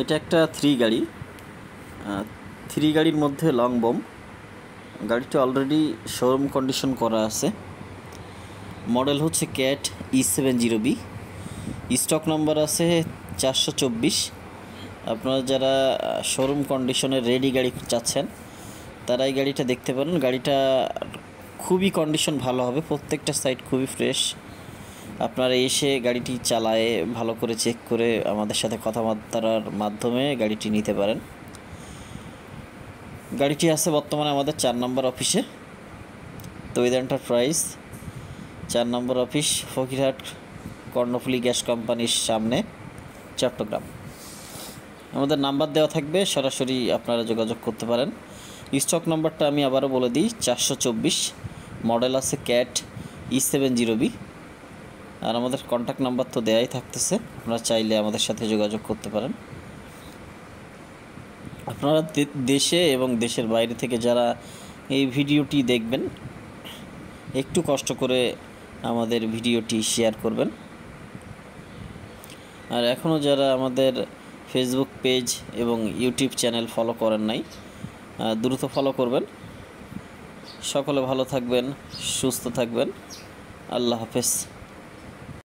এটা একটা থ্রি গাড়ি থ্রি গাড়ির মধ্যে লং বম গাড়িটা অলরেডি শোরুম কন্ডিশন করা আছে মডেল হচ্ছে CAT E seven zero B stock number আছে চারশো চব্বিশ আপনারা যারা শোরুম কন্ডিশনে রেডি গাড়ি চাচ্ছেন তারা এই গাড়িটা দেখতে পারেন গাড়িটা খুবই কন্ডিশন ভালো হবে প্রত্যেকটা সাইড খুবই ফ্রেশ আপনারা এসে গাড়িটি চালায়ে ভালো করে চেক করে আমাদের সাথে কথাবার্তার মাধ্যমে গাড়িটি নিতে পারেন গাড়িটি আছে বর্তমানে আমাদের চার নম্বর অফিসে তো উইথ এন্টারপ্রাইজ চার নম্বর অফিস ফকিরহাট কর্ণফুলি গ্যাস কোম্পানির সামনে চট্টগ্রাম আমাদের নাম্বার দেওয়া থাকবে সরাসরি আপনারা যোগাযোগ করতে পারেন স্টক নাম্বারটা আমি আবারও বলে দিই চারশো মডেল আছে CAT E seven zero B আর আমাদের কন্ট্যাক্ট নাম্বার তো দেয়াই থাকতেছে আপনারা চাইলে আমাদের সাথে যোগাযোগ করতে পারেন আপনারা দেশে এবং দেশের বাইরে থেকে যারা এই ভিডিওটি দেখবেন একটু কষ্ট করে আমাদের ভিডিওটি শেয়ার করবেন আর এখনও যারা আমাদের ফেসবুক পেজ এবং ইউটিউব চ্যানেল ফলো করেন নাই দ্রুত ফলো করবেন সকলে ভালো থাকবেন সুস্থ থাকবেন আল্লাহ হাফেজ